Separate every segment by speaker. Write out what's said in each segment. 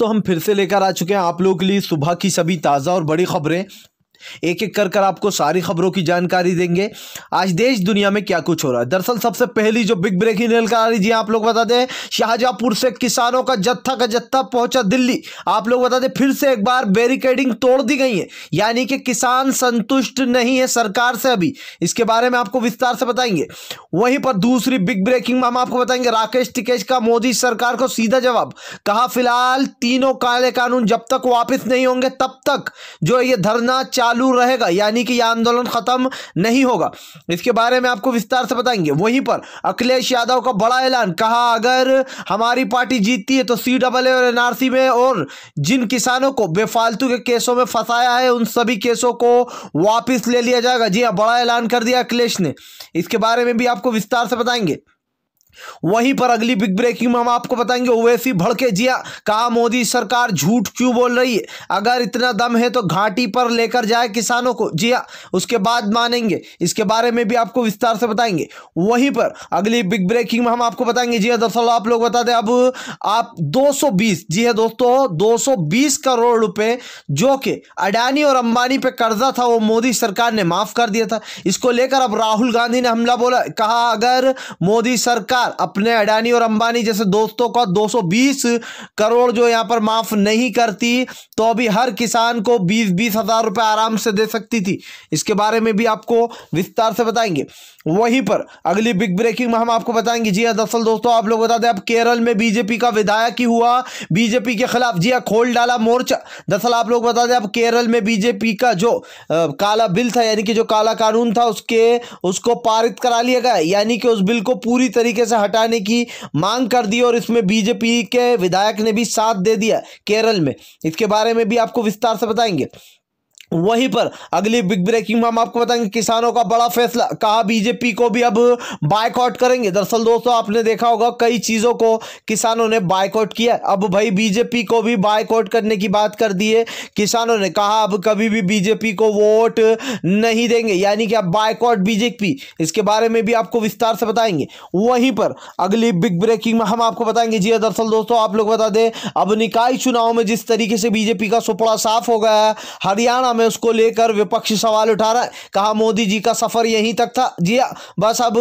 Speaker 1: तो हम फिर से लेकर आ चुके हैं आप लोगों के लिए सुबह की सभी ताज़ा और बड़ी खबरें एक एक कर कर आपको सारी खबरों की जानकारी देंगे आज देश दुनिया में क्या कुछ हो रहा है दरअसल सबसे पहली जो बिग ब्रेकिंग रेल का रही आप लोग बता दें शाहजहापुर से किसानों का जत्था का जत्था पहुंचा दिल्ली आप लोग बता दें फिर से एक बार बैरिकेडिंग तोड़ दी गई है यानी कि किसान संतुष्ट नहीं है सरकार से अभी इसके बारे में आपको विस्तार से बताएंगे वहीं पर दूसरी बिग ब्रेकिंग में हम आपको बताएंगे राकेश टिकेश का मोदी सरकार को सीधा जवाब कहा फिलहाल तीनों काले कानून जब तक वापिस नहीं होंगे तब तक जो ये धरना चालू चालू रहेगा यानी कि यह आंदोलन ख़त्म नहीं होगा इसके बारे में आपको विस्तार से बताएंगे वहीं पर अखिलेश यादव का बड़ा ऐलान कहा अगर हमारी पार्टी जीतती है तो सी डबल और एनआरसी में और जिन किसानों को बेफालतू के केसों में फंसाया है उन सभी केसों को वापिस ले लिया जाएगा जी हाँ बड़ा ऐलान कर दिया अखिलेश ने इसके बारे में भी आपको विस्तार से बताएंगे वहीं पर अगली बिग ब्रेकिंग में हम आपको बताएंगे ओवैसी भड़के जिया कहा मोदी सरकार झूठ क्यों बोल रही है अगर इतना दम है तो घाटी पर लेकर जाए किसानों को जिया उसके बाद मानेंगे इसके बारे में भी आपको विस्तार से बताएंगे वहीं पर अगली बिग ब्रेकिंग में हम आपको बताएंगे जिया दरअसल आप लोग बता दें अब आप दो जी है हाँ दोस्तों दो करोड़ रुपए जो कि अडानी और अंबानी पर कर्जा था वो मोदी सरकार ने माफ कर दिया था इसको लेकर अब राहुल गांधी ने हमला बोला कहा अगर मोदी सरकार सरकार अपने अडानी और अंबानी जैसे दोस्तों का 220 करोड़ जो यहां पर माफ नहीं करती तो अभी हर किसान को बीस बीस हजार रुपए आराम से दे सकती थी इसके बारे में भी आपको विस्तार से बताएंगे वहीं पर अगली बिग ब्रेकिंग में हम आपको बताएंगे जी हाँ दरअसल दोस्तों आप लोग बता दें अब केरल में बीजेपी का विधायक ही हुआ बीजेपी के खिलाफ जी हाँ खोल डाला मोर्चा दरअसल आप लोग बता दें अब केरल में बीजेपी का जो आ, काला बिल था यानी कि जो काला कानून था उसके उसको पारित करा लिया गया यानी कि उस बिल को पूरी तरीके से से हटाने की मांग कर दी और इसमें बीजेपी के विधायक ने भी साथ दे दिया केरल में इसके बारे में भी आपको विस्तार से बताएंगे वहीं पर अगली बिग ब्रेकिंग में हम आपको बताएंगे किसानों का बड़ा फैसला कहा बीजेपी को भी अब बायकॉट करेंगे दरअसल दोस्तों आपने देखा होगा कई चीज़ों को किसानों ने बायकॉट किया अब भाई बीजेपी को भी बायकॉट करने की बात कर दी है किसानों ने कहा अब कभी भी बीजेपी को वोट नहीं देंगे यानी कि अब बायकॉट बीजेपी इसके बारे में भी आपको विस्तार से बताएंगे वहीं पर अगली बिग ब्रेकिंग में हम आपको बताएंगे जी हाँ, दरअसल दोस्तों आप लोग बता दें अब निकाय चुनाव में जिस तरीके से बीजेपी का सुपड़ा साफ हो गया है हरियाणा में में उसको लेकर विपक्ष सवाल उठा रहा है कहा मोदी जी का सफ़र यहीं तक था जी हाँ, बस अब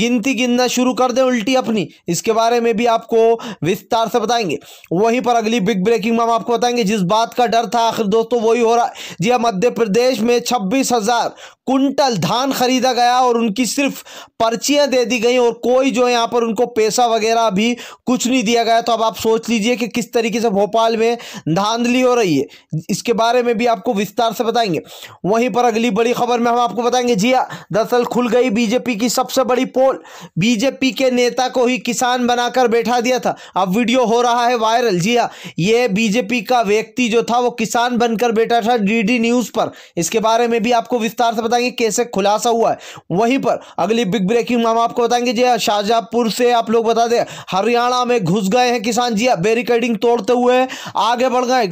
Speaker 1: गिनती गिनना शुरू कर दें उल्टी अपनी इसके बारे में भी आपको विस्तार से बताएंगे वहीं पर अगली बिग ब्रेकिंग में हम आपको बताएंगे जिस बात का डर था आखिर दोस्तों वही हो रहा है जी हाँ मध्य प्रदेश में छब्बीस हज़ार कुंटल धान खरीदा गया और उनकी सिर्फ पर्चियां दे दी गई और कोई जो यहां पर उनको पैसा वगैरह भी कुछ नहीं दिया गया तो अब आप सोच लीजिए कि किस तरीके से भोपाल में धांधली हो रही है इसके बारे में भी आपको विस्तार विस्तार से बताएंगे वहीं पर अगली बड़ी खबर में हम आपको बताएंगे जी हाँ दरअसल खुल गई बीजेपी की सबसे बड़ी पोल बीजेपी के नेता को ही किसान बनाकर बैठा दिया था अब वीडियो हो रहा है वायरल जी हाँ ये बीजेपी का व्यक्ति जो था वो किसान बनकर बैठा था डी न्यूज पर इसके बारे में भी आपको विस्तार से बताएंगे कैसे खुलासा हुआ है वहीं पर अगली बिग ब्रेकिंग हम आपको बताएंगे जी हाँ शाहजहापुर से आप लोग बता दें हरियाणा में घुस गए हैं किसान जी बैरिकेडिंग तोड़ते हुए आगे बढ़ गए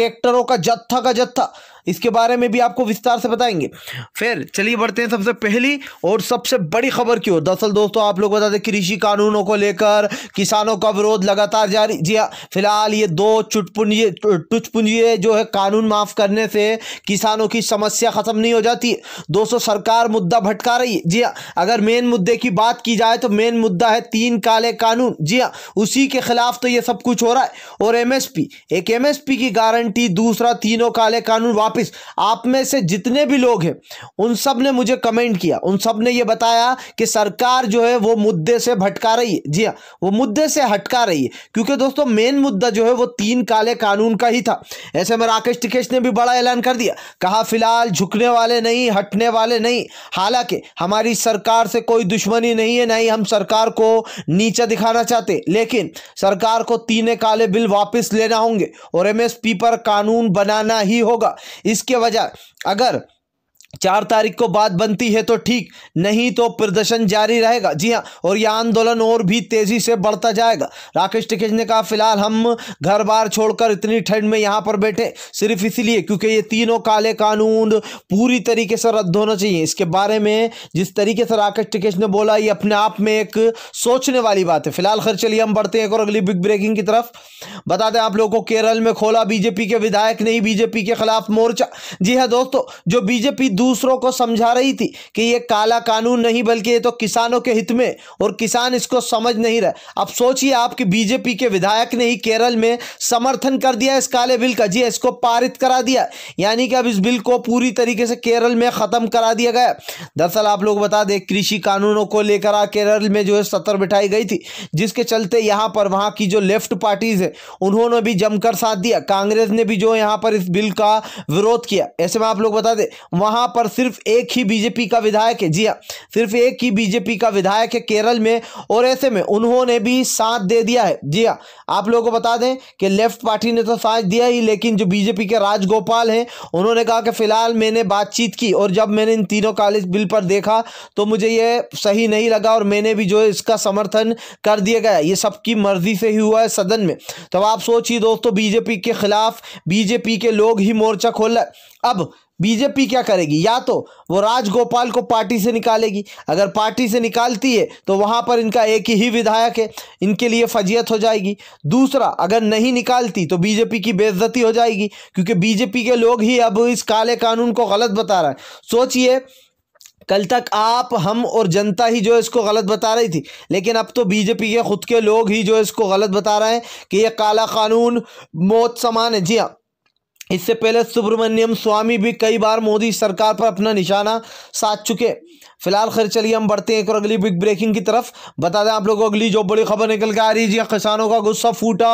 Speaker 1: ट्रैक्टरों का जत्था का जत्था इसके बारे में भी आपको विस्तार से बताएंगे फिर चलिए बढ़ते हैं सबसे पहली और सबसे बड़ी खबर की ओर दरअसल दोस्तों आप लोग बता दें कृषि कानूनों को लेकर किसानों का विरोध लगातार जारी जी हाँ, फिलहाल ये दो चुटपुंजी टुचपुंजी जो है कानून माफ़ करने से किसानों की समस्या ख़त्म नहीं हो जाती दोस्तों सरकार मुद्दा भटका रही है जी हाँ, अगर मेन मुद्दे की बात की जाए तो मेन मुद्दा है तीन काले कानून जी हाँ, उसी के खिलाफ तो ये सब कुछ हो रहा है और एमएसपी एक एमएसपी की गारंटी दूसरा तीनों काले कानून वापस वापस आप में से जितने भी लोग हैं उन सब ने मुझे कमेंट किया उन सब ने ये बताया कि सरकार जो है वो मुद्दे से भटका रही है जी हाँ वो मुद्दे से हटका रही है क्योंकि दोस्तों मेन मुद्दा जो है वो तीन काले कानून का ही था ऐसे में राकेश टिकेश ने भी बड़ा ऐलान कर दिया कहा फिलहाल झुकने वाले नहीं हटने वाले नहीं हालांकि हमारी सरकार से कोई दुश्मनी नहीं है ना ही हम सरकार को नीचा दिखाना चाहते लेकिन सरकार को तीन काले बिल वापस लेना होंगे और एमएसपी पर कानून बनाना ही होगा इसके वजह अगर चार तारीख को बात बनती है तो ठीक नहीं तो प्रदर्शन जारी रहेगा जी हाँ और यह आंदोलन और भी तेज़ी से बढ़ता जाएगा राकेश टिकेश ने कहा फिलहाल हम घर बार छोड़कर इतनी ठंड में यहाँ पर बैठे सिर्फ इसीलिए क्योंकि ये तीनों काले कानून पूरी तरीके से रद्द होना चाहिए इसके बारे में जिस तरीके से राकेश टिकेश ने बोला ये अपने आप में एक सोचने वाली बात है फिलहाल खैर चलिए हम बढ़ते हैं एक और अगली बिग ब्रेकिंग की तरफ बता दें आप लोगों को केरल में खोला बीजेपी के विधायक नहीं बीजेपी के खिलाफ मोर्चा जी हाँ दोस्तों जो बीजेपी दूर दूसरों को समझा रही थी कि ये काला कानून नहीं बल्कि ये तो किसानों के हित में और किसान इसको समझ नहीं रहे अब सोचिए आपकी बीजेपी के विधायक ने ही केरल में समर्थन कर दिया इस काले बिल का जी इसको पारित करा दिया यानी कि अब इस बिल को पूरी तरीके से केरल में ख़त्म करा दिया गया दरअसल आप लोग बता दें कृषि कानूनों को लेकर केरल में जो है सतर बिठाई गई थी जिसके चलते यहाँ पर वहाँ की जो लेफ्ट पार्टीज़ हैं उन्होंने भी जमकर साथ दिया कांग्रेस ने भी जो यहाँ पर इस बिल का विरोध किया ऐसे में आप लोग बता दें वहाँ पर पर सिर्फ एक ही बीजेपी का विधायक है जी हाँ सिर्फ एक ही बीजेपी का विधायक है केरल में और ऐसे में उन्होंने भी साथ दे दिया है जी हाँ आप लोगों को बता दें कि लेफ्ट पार्टी ने तो साथ दिया ही लेकिन जो बीजेपी के राजगोपाल हैं उन्होंने कहा कि फिलहाल मैंने बातचीत की और जब मैंने इन तीनों कॉलेज बिल पर देखा तो मुझे ये सही नहीं लगा और मैंने भी जो इसका समर्थन कर दिया गया ये सबकी मर्जी से ही हुआ है सदन में तो आप सोचिए दोस्तों बीजेपी के खिलाफ बीजेपी के लोग ही मोर्चा खोल रहे अब बीजेपी क्या करेगी या तो वो राजगोपाल को पार्टी से निकालेगी अगर पार्टी से निकालती है तो वहाँ पर इनका एक ही विधायक है इनके लिए फजीयत हो जाएगी दूसरा अगर नहीं निकालती तो बीजेपी की बेइज्जती हो जाएगी क्योंकि बीजेपी के लोग ही अब इस काले कानून को गलत बता रहे हैं सोचिए कल तक आप हम और जनता ही जो इसको गलत बता रही थी लेकिन अब तो बीजेपी के खुद के लोग ही जो इसको गलत बता रहे हैं कि ये काला कानून मौत समान है जी हाँ इससे पहले सुब्रमण्यम स्वामी भी कई बार मोदी सरकार पर अपना निशाना साध चुके फिलहाल खैर चलिए हम बढ़ते हैं एक और अगली बिग ब्रेकिंग की तरफ बता दें आप लोगों को अगली जो बड़ी खबर निकल के आ रही है हाँ, किसानों का गुस्सा फूटा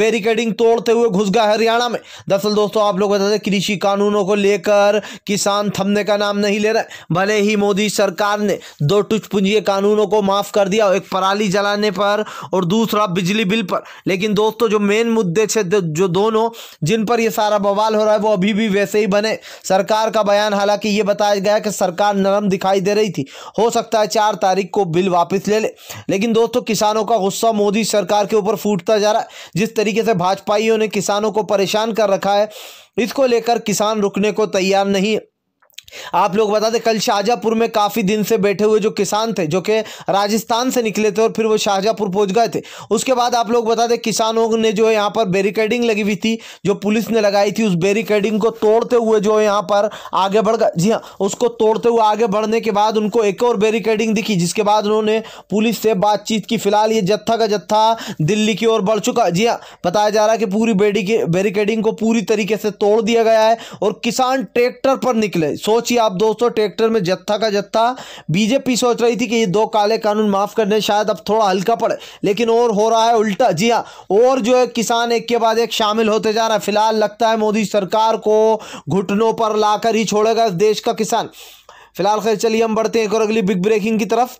Speaker 1: बैरिकेडिंग तोड़ते हुए घुस गया हरियाणा में दरअसल दोस्तों आप लोग बता दें कृषि कानूनों को लेकर किसान थमने का नाम नहीं ले रहे भले ही मोदी सरकार ने दो टुच पूंजी कानूनों को माफ कर दिया एक पराली जलाने पर और दूसरा बिजली बिल पर लेकिन दोस्तों जो मेन मुद्दे थे जो दोनों जिन पर यह सारा बवाल हो रहा है वो अभी भी वैसे ही बने सरकार का बयान हालांकि ये बताया गया कि सरकार नरम दिखाई दे रही गई थी हो सकता है चार तारीख को बिल वापस ले ले लेकिन दोस्तों किसानों का गुस्सा मोदी सरकार के ऊपर फूटता जा रहा है जिस तरीके से भाजपाइयों ने किसानों को परेशान कर रखा है इसको लेकर किसान रुकने को तैयार नहीं है आप लोग बता दें कल शाहजहापुर में काफ़ी दिन से बैठे हुए जो किसान थे जो कि राजस्थान से निकले थे और फिर वो शाहजहापुर पहुंच गए थे उसके बाद आप लोग बता दें किसानों ने जो है यहाँ पर बैरिकेडिंग लगी हुई थी जो पुलिस ने लगाई थी उस बैरिकेडिंग को तोड़ते हुए जो है यहाँ पर आगे बढ़ गए जी हाँ उसको तोड़ते हुए आगे बढ़ने के बाद उनको एक और बैरिकेडिंग दिखी जिसके बाद उन्होंने पुलिस से बातचीत की फिलहाल ये जत्था का जत्था दिल्ली की ओर बढ़ चुका जी हाँ बताया जा रहा है कि पूरी बैरिकेडिंग को पूरी तरीके से तोड़ दिया गया है और किसान ट्रैक्टर पर निकले सोच सोचिए आप दोस्तों ट्रैक्टर में जत्था का जत्था बीजेपी सोच रही थी कि ये दो काले कानून माफ़ करने शायद अब थोड़ा हल्का पड़े लेकिन और हो रहा है उल्टा जी हाँ और जो है किसान एक के बाद एक शामिल होते जा रहा है फिलहाल लगता है मोदी सरकार को घुटनों पर लाकर ही छोड़ेगा देश का किसान फिलहाल खैर चलिए हम बढ़ते हैं एक और अगली बिग ब्रेकिंग की तरफ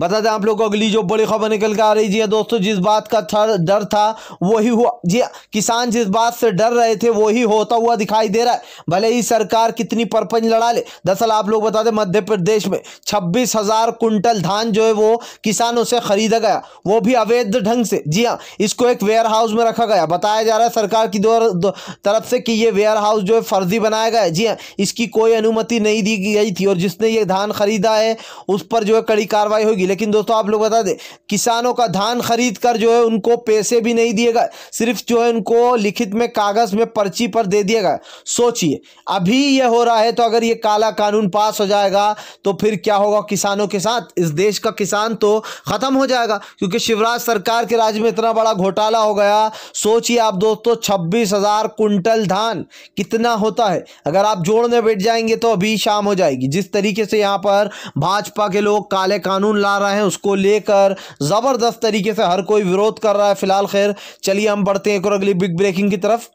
Speaker 1: बता दें आप लोग को अगली जो बड़ी खबर निकल के आ रही है हाँ दोस्तों जिस बात का थर, डर था वही हुआ जी हाँ, किसान जिस बात से डर रहे थे वही होता हुआ दिखाई दे रहा है भले ही सरकार कितनी परपंच लड़ा ले दरअसल आप लोग बता दें मध्य प्रदेश में छब्बीस हजार कुंटल धान जो है वो किसानों से खरीदा गया वो भी अवैध ढंग से जी हाँ इसको एक वेयर हाउस में रखा गया बताया जा रहा है सरकार की दो, दो तरफ से कि ये वेयर हाउस जो है फर्जी बनाया गया जी हाँ इसकी कोई अनुमति नहीं दी गई थी और जिसने ये धान खरीदा है उस पर जो है कड़ी कार्रवाई कार्रवाई होगी लेकिन दोस्तों आप लोग बता दें किसानों का धान खरीद कर जो है उनको पैसे भी नहीं दिएगा सिर्फ जो है उनको लिखित में कागज़ में पर्ची पर दे दिएगा सोचिए अभी यह हो रहा है तो अगर ये काला कानून पास हो जाएगा तो फिर क्या होगा किसानों के साथ इस देश का किसान तो ख़त्म हो जाएगा क्योंकि शिवराज सरकार के राज्य में इतना बड़ा घोटाला हो गया सोचिए आप दोस्तों छब्बीस हज़ार कुंटल धान कितना होता है अगर आप जोड़ने बैठ जाएंगे तो अभी शाम हो जाएगी जिस तरीके से यहां पर भाजपा के लोग काले कानून कानून ला रहे हैं उसको लेकर ज़बरदस्त तरीके से हर कोई विरोध कर रहा है फ़िलहाल खैर चलिए हम बढ़ते हैं एक और अगली बिग ब्रेकिंग की तरफ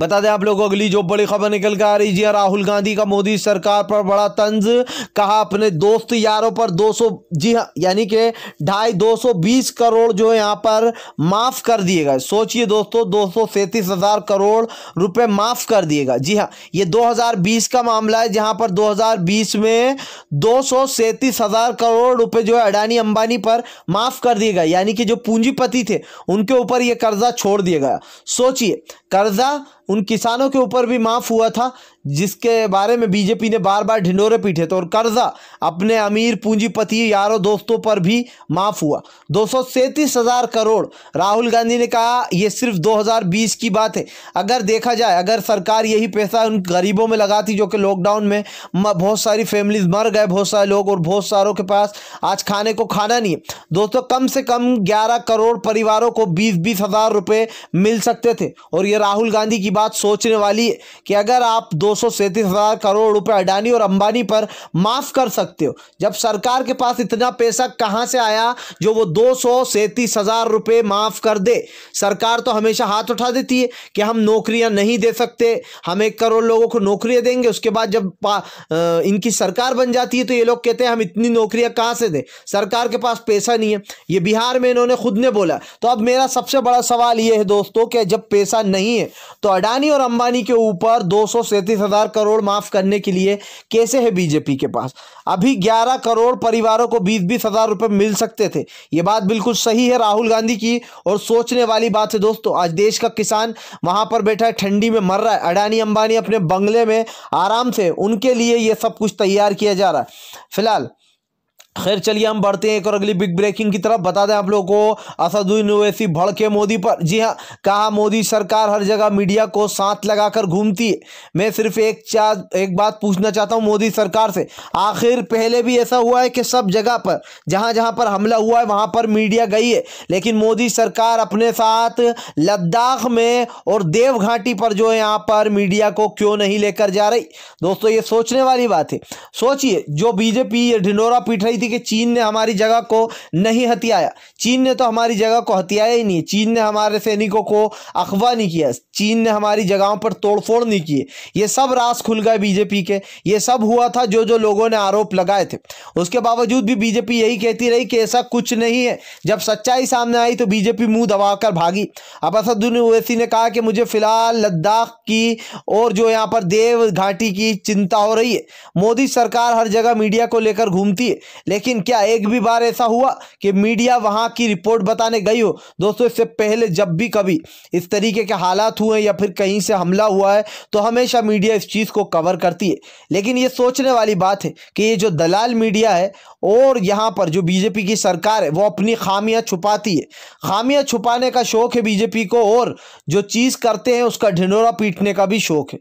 Speaker 1: बता दें आप लोगों अगली जो बड़ी खबर निकल कर आ रही जी हाँ, राहुल गांधी का मोदी सरकार पर बड़ा तंज कहा अपने दोस्त यारों पर 200 जी हाँ यानी कि ढाई 220 करोड़ जो है यहाँ पर माफ़ कर दिए गए सोचिए दोस्तों दो हज़ार करोड़ रुपए माफ़ कर दिएगा जी हाँ ये 2020 का मामला है जहां पर 2020 में दो हज़ार करोड़ रुपए जो है अडानी अंबानी पर माफ़ कर दिए गए यानी कि जो पूंजीपति थे उनके ऊपर ये कर्जा छोड़ दिया गया सोचिए कर्जा उन किसानों के ऊपर भी माफ़ हुआ था जिसके बारे में बीजेपी ने बार बार ढिंडोरे पीटे थे और कर्जा अपने अमीर पूंजीपति यारों दोस्तों पर भी माफ हुआ दो हजार करोड़ राहुल गांधी ने कहा यह सिर्फ 2020 की बात है अगर देखा जाए अगर सरकार यही पैसा उन गरीबों में लगाती जो कि लॉकडाउन में बहुत सारी फैमिलीज मर गए बहुत सारे लोग और बहुत सारों के पास आज खाने को खाना नहीं है दोस्तों कम से कम ग्यारह करोड़ परिवारों को बीस बीस हजार रुपये मिल सकते थे और ये राहुल गांधी की बात सोचने वाली है कि अगर आप दो सौ हजार करोड़ रुपए अडानी और अंबानी पर माफ कर सकते हो जब सरकार के पास इतना पैसा कहां से आया जो वो दो सौ हजार रुपए माफ कर दे सरकार तो हमेशा हाथ उठा देती है कि हम नौकरियां नहीं दे सकते हम एक करोड़ लोगों को नौकरियां देंगे उसके बाद जब इनकी सरकार बन जाती है तो ये लोग कहते हैं हम इतनी नौकरियां कहां से दें सरकार के पास पैसा नहीं है ये बिहार में इन्होंने खुद ने बोला तो अब मेरा सबसे बड़ा सवाल ये है दोस्तों कि जब पैसा नहीं है तो अडानी और अंबानी के ऊपर दो सौ चालीस हजार करोड़ माफ करने के लिए कैसे है बीजेपी के पास अभी ग्यारह करोड़ परिवारों को बीस बीस हजार रुपए मिल सकते थे ये बात बिल्कुल सही है राहुल गांधी की और सोचने वाली बात है दोस्तों आज देश का किसान वहां पर बैठा है ठंडी में मर रहा है अडानी अंबानी अपने बंगले में आराम से उनके लिए यह सब कुछ तैयार किया जा रहा है फिलहाल खैर चलिए हम बढ़ते हैं एक और अगली बिग ब्रेकिंग की तरफ बता दें आप लोगों को असदुद्दीन ओवैसी भड़के मोदी पर जी हाँ कहा मोदी सरकार हर जगह मीडिया को साथ लगाकर घूमती है मैं सिर्फ एक चार एक बात पूछना चाहता हूँ मोदी सरकार से आखिर पहले भी ऐसा हुआ है कि सब जगह पर जहाँ जहाँ पर हमला हुआ है वहाँ पर मीडिया गई है लेकिन मोदी सरकार अपने साथ लद्दाख में और देव घाटी पर जो है यहाँ पर मीडिया को क्यों नहीं लेकर जा रही दोस्तों ये सोचने वाली बात है सोचिए जो बीजेपी ढिंडोरा पीट रही थी थी कि चीन ने हमारी जगह को नहीं हथियाया चीन ने तो हमारी जगह को हत्याया ही नहीं चीन ने हमारे सैनिकों को अखवा नहीं किया चीन ने हमारी जगहों पर तोड़फोड़ नहीं किए ये सब रास खुल गए बीजेपी के ये सब हुआ था जो जो लोगों ने आरोप लगाए थे उसके बावजूद भी बीजेपी यही कहती रही कि ऐसा कुछ नहीं है जब सच्चाई सामने आई तो बीजेपी मुंह दबाकर भागी अब असदुद्दीन ओवैसी ने कहा कि मुझे फिलहाल लद्दाख की और जो यहाँ पर देव घाटी की चिंता हो रही है मोदी सरकार हर जगह मीडिया को लेकर घूमती है लेकिन क्या एक भी बार ऐसा हुआ कि मीडिया वहाँ विभाग की रिपोर्ट बताने गई हो दोस्तों इससे पहले जब भी कभी इस तरीके के हालात हुए या फिर कहीं से हमला हुआ है तो हमेशा मीडिया इस चीज़ को कवर करती है लेकिन ये सोचने वाली बात है कि ये जो दलाल मीडिया है और यहाँ पर जो बीजेपी की सरकार है वो अपनी खामियाँ छुपाती है खामियाँ छुपाने का शौक है बीजेपी को और जो चीज़ करते हैं उसका ढिंडोरा पीटने का भी शौक है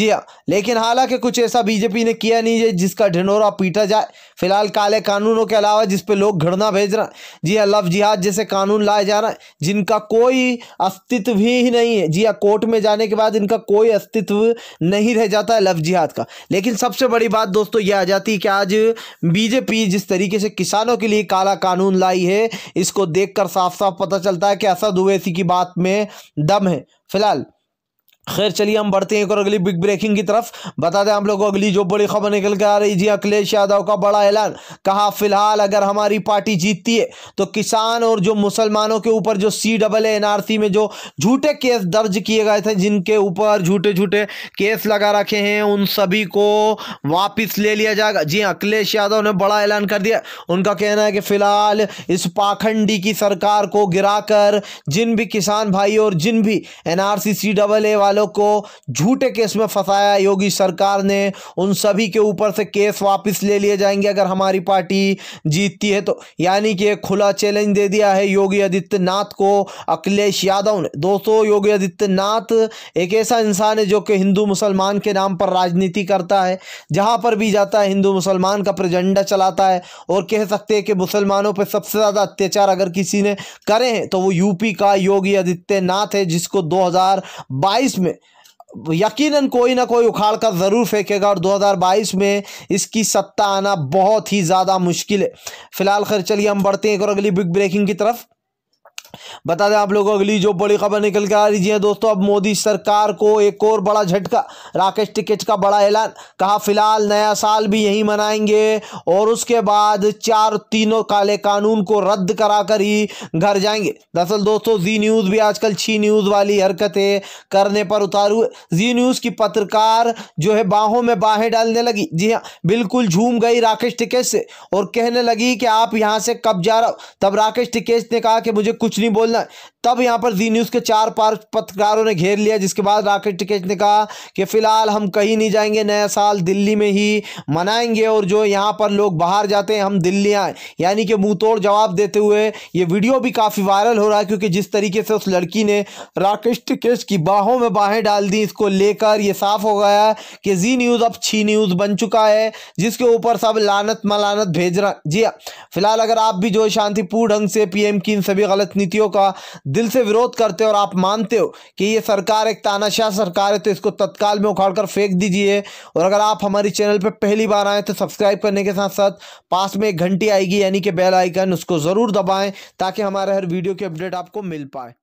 Speaker 1: जी हाँ लेकिन हालांकि कुछ ऐसा बीजेपी ने किया नहीं है जिसका ढिंडोरा पीटा जाए फिलहाल काले कानूनों के अलावा जिस पे लोग घृणा भेज रहे हैं जी हाँ लव जिहाद जैसे कानून लाए जा रहे हैं जिनका कोई अस्तित्व ही नहीं है जिया हाँ, कोर्ट में जाने के बाद इनका कोई अस्तित्व नहीं रह जाता है लफ जिहाद का लेकिन सबसे बड़ी बात दोस्तों यह आ जाती है कि आज बीजेपी जिस तरीके से किसानों के लिए काला कानून लाई है इसको देखकर साफ साफ पता चलता है कि असद उवैसी की बात में दम है फिलहाल खैर चलिए हम बढ़ते हैं एक और अगली बिग ब्रेकिंग की तरफ बता दें आप लोगों को अगली जो बड़ी खबर निकल के आ रही जी हाँ, अखिलेश यादव का बड़ा ऐलान कहा फिलहाल अगर हमारी पार्टी जीतती है तो किसान और जो मुसलमानों के ऊपर जो सी डबल ए एनआरसी में जो झूठे केस दर्ज किए गए थे जिनके ऊपर झूठे झूठे केस लगा रखे हैं उन सभी को वापिस ले लिया जाएगा जी हाँ, अखिलेश यादव ने बड़ा ऐलान कर दिया उनका कहना है कि फिलहाल इस पाखंडी की सरकार को गिरा जिन भी किसान भाई और जिन भी एनआरसी सी डबल ए वालों वालों को झूठे केस में फंसाया योगी सरकार ने उन सभी के ऊपर से केस वापस ले लिए जाएंगे अगर हमारी पार्टी जीतती है तो यानी कि खुला चैलेंज दे दिया है योगी आदित्यनाथ को अखिलेश यादव ने दोस्तों योगी आदित्यनाथ एक ऐसा इंसान है जो कि हिंदू मुसलमान के नाम पर राजनीति करता है जहां पर भी जाता है हिंदू मुसलमान का प्रजेंडा चलाता है और कह सकते हैं कि मुसलमानों पर सबसे ज़्यादा अत्याचार अगर किसी ने करे हैं तो वो यूपी का योगी आदित्यनाथ है जिसको 2022 में में यकीनन कोई ना कोई उखाड़ कर ज़रूर फेंकेगा और 2022 में इसकी सत्ता आना बहुत ही ज़्यादा मुश्किल है फ़िलहाल खैर चलिए हम बढ़ते हैं एक और अगली बिग ब्रेकिंग की तरफ बता दें आप लोगों को अगली जो बड़ी खबर निकल के आ रही है हाँ दोस्तों अब मोदी सरकार को एक और बड़ा झटका राकेश टिकट का बड़ा ऐलान कहा फिलहाल नया साल भी यहीं मनाएंगे और उसके बाद चार तीनों काले कानून को रद्द कराकर ही घर जाएंगे दरअसल दोस्तों जी न्यूज़ भी आजकल छी न्यूज़ वाली हरकतें करने पर उतार हुए जी न्यूज़ की पत्रकार जो है बाहों में बाहें डालने लगी जी हाँ बिल्कुल झूम गई राकेश टिकेश से और कहने लगी कि आप यहाँ से कब जा रहा हो तब राकेश टिकेश ने कहा कि मुझे कुछ नहीं बोलना तब यहाँ पर जी न्यूज़ के चार पार पत्रकारों ने घेर लिया जिसके बाद राकेश टिकैत ने कहा कि फ़िलहाल हम कहीं नहीं जाएंगे नया साल दिल्ली में ही मनाएंगे और जो यहाँ पर लोग बाहर जाते हैं हम दिल्ली आए यानी कि मुँह तोड़ जवाब देते हुए ये वीडियो भी काफ़ी वायरल हो रहा है क्योंकि जिस तरीके से उस लड़की ने राकेश टिकेश की बाहों में बाहें डाल दी इसको लेकर ये साफ़ हो गया कि जी न्यूज़ अब छी न्यूज़ बन चुका है जिसके ऊपर सब लानत मलानत भेज रहा जी हाँ, फिलहाल अगर आप भी जो शांतिपूर्ण ढंग से पीएम की इन सभी गलत नीति नीतियों का दिल से विरोध करते हो और आप मानते हो कि ये सरकार एक तानाशाह सरकार है तो इसको तत्काल में उखाड़ कर फेंक दीजिए और अगर आप हमारी चैनल पर पहली बार आएँ तो सब्सक्राइब करने के साथ साथ पास में एक घंटी आएगी यानी कि बेल आइकन उसको ज़रूर दबाएँ ताकि हमारे हर वीडियो की अपडेट आपको मिल पाए